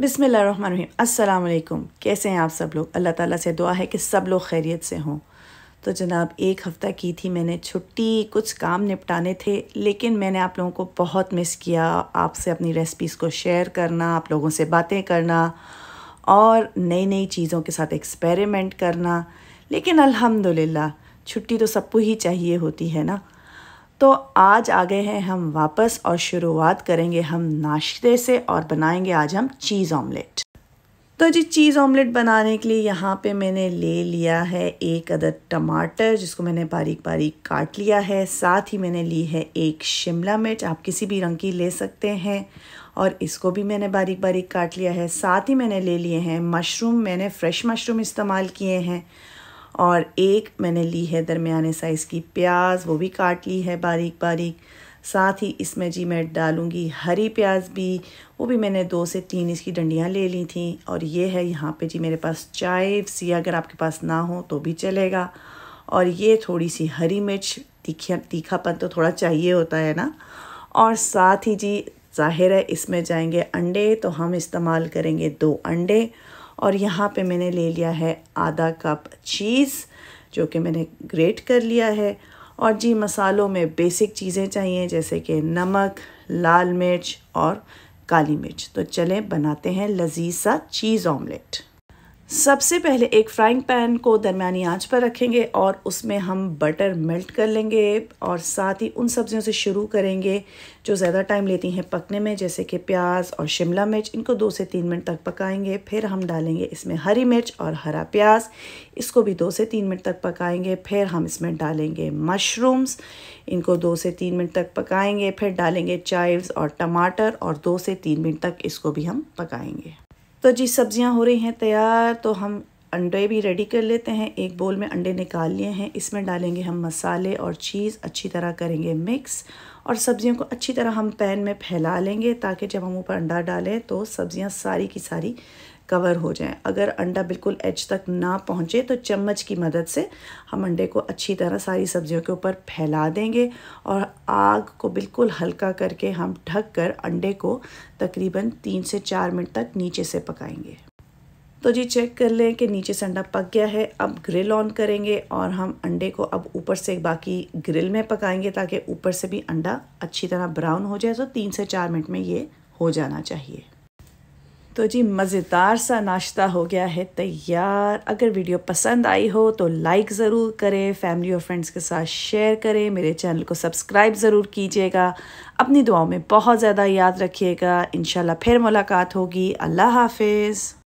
बिसमीम अल्लाम कैसे हैं आप सब लोग अल्लाह ताला से दुआ है कि सब लोग खैरियत से हों तो जनाब एक हफ़्ता की थी मैंने छुट्टी कुछ काम निपटाने थे लेकिन मैंने आप लोगों को बहुत मिस किया आपसे अपनी रेसिपीज़ को शेयर करना आप लोगों से बातें करना और नई नई चीज़ों के साथ एक्सपेरिमेंट करना लेकिन अलहमदिल्ला छुट्टी तो सबको ही चाहिए होती है ना तो आज आ गए हैं हम वापस और शुरुआत करेंगे हम नाश्ते से और बनाएंगे आज हम चीज़ ऑमलेट तो जी चीज़ ऑमलेट बनाने के लिए यहाँ पे मैंने ले लिया है एक अदर टमाटर जिसको मैंने बारीक बारीक काट लिया है साथ ही मैंने ली है एक शिमला मिर्च आप किसी भी रंग की ले सकते हैं और इसको भी मैंने बारीक बारीक काट लिया है साथ ही मैंने ले लिए हैं मशरूम मैंने फ्रेश मशरूम इस्तेमाल किए हैं और एक मैंने ली है दरमियाने साइज़ की प्याज वो भी काट ली है बारीक बारीक साथ ही इसमें जी मैं डालूँगी हरी प्याज भी वो भी मैंने दो से तीन इसकी डंडियाँ ले ली थी और ये है यहाँ पे जी मेरे पास चाय सी अगर आपके पास ना हो तो भी चलेगा और ये थोड़ी सी हरी मिर्च तीखा तीखापन तो थोड़ा चाहिए होता है ना और साथ ही जी जाहिर है इसमें जाएंगे अंडे तो हम इस्तेमाल करेंगे दो अंडे और यहाँ पे मैंने ले लिया है आधा कप चीज़ जो कि मैंने ग्रेट कर लिया है और जी मसालों में बेसिक चीज़ें चाहिए जैसे कि नमक लाल मिर्च और काली मिर्च तो चलें बनाते हैं लजीज सा चीज़ ऑमलेट सबसे पहले एक फ्राइंग पैन को दरमियानी आंच पर रखेंगे और उसमें हम बटर मेल्ट कर लेंगे और साथ ही उन सब्ज़ियों से शुरू करेंगे जो ज़्यादा टाइम लेती हैं पकने में जैसे कि प्याज और शिमला मिर्च इनको दो से तीन मिनट तक पकाएंगे फिर हम डालेंगे इसमें हरी मिर्च और हरा प्याज इसको भी दो से तीन मिनट तक पकाएँगे फिर हम इसमें डालेंगे मशरूम्स इनको दो से तीन मिनट तक पकाएँगे फिर डालेंगे चाइव्स और टमाटर और दो से तीन मिनट तक इसको भी हम पकाएँगे तो जी सब्ज़ियाँ हो रही हैं तैयार तो हम अंडे भी रेडी कर लेते हैं एक बोल में अंडे निकाल लिए हैं इसमें डालेंगे हम मसाले और चीज़ अच्छी तरह करेंगे मिक्स और सब्ज़ियों को अच्छी तरह हम पैन में फैला लेंगे ताकि जब हम ऊपर अंडा डालें तो सब्ज़ियाँ सारी की सारी कवर हो जाएं अगर अंडा बिल्कुल एज तक ना पहुँचे तो चम्मच की मदद से हम अंडे को अच्छी तरह सारी सब्जियों के ऊपर फैला देंगे और आग को बिल्कुल हल्का करके हम ढक कर अंडे को तकरीबन तीन से चार मिनट तक नीचे से पकाएंगे तो जी चेक कर लें कि नीचे से अंडा पक गया है अब ग्रिल ऑन करेंगे और हम अंडे को अब ऊपर से बाकी ग्रिल में पकाएंगे ताकि ऊपर से भी अंडा अच्छी तरह ब्राउन हो जाए तो तीन से चार मिनट में ये हो जाना चाहिए तो जी मज़ेदार सा नाश्ता हो गया है तैयार अगर वीडियो पसंद आई हो तो लाइक ज़रूर करें फैमिली और फ्रेंड्स के साथ शेयर करें मेरे चैनल को सब्सक्राइब ज़रूर कीजिएगा अपनी दुआओं में बहुत ज़्यादा याद रखिएगा इन फिर मुलाकात होगी अल्लाह हाफिज़